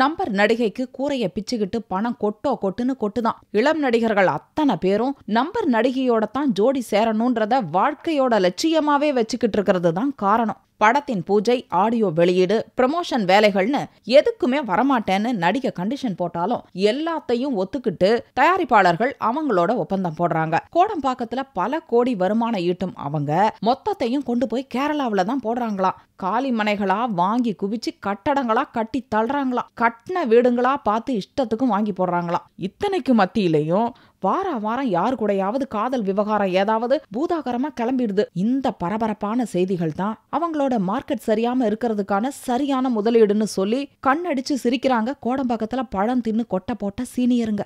number நடிகைக்கு கூரைய பிச்சுக்கிட்டு பணம் கொட்டோ கொட்டுன்னு கொட்டுதான் இளம் நடிகர்கள் அத்தனை பேரும் நம்பர் நடிகையோட தான் ஜோடி சேரணும்ன்றத வாழ்க்கையோட லட்சியமாவே வச்சுக்கிட்டு இருக்கிறது தான் காரணம் படத்தின் பூஜை ஆடியோ வெளியீடு ப்ரமோஷன் வேலைகள்னு எதுக்குமே வரமாட்டேன்னு நடிகை கண்டிஷன் போட்டாலும் எல்லாத்தையும் ஒத்துக்கிட்டு தயாரிப்பாளர்கள் அவங்களோட ஒப்பந்தம் போடுறாங்க கோடம்பாக்கத்துல பல கோடி வருமானம் ஈட்டும் அவங்க மொத்தத்தையும் கொண்டு போய் கேரளாவில தான் போடுறாங்களாம் காலி மனைகளா வாங்கி குவிச்சு கட்டடங்களா கட்டி தள்ளுறாங்களாம் கட்டின வீடுங்களா பார்த்து இஷ்டத்துக்கும் வாங்கி போடுறாங்களாம் இத்தனைக்கு மத்தியிலையும் வார வாரம் யார் கூடயாவது காதல் விவகாரம் ஏதாவது பூதாகரமா கிளம்பிடுது இந்த பரபரப்பான செய்திகள் தான் அவங்களோட மார்க்கெட் சரியாம இருக்கிறதுக்கான சரியான முதலீடுன்னு சொல்லி கண்ணடிச்சு சிரிக்கிறாங்க கோடம்பாக்கத்துல பழம் தின்னு கொட்டை போட்ட சீனியருங்க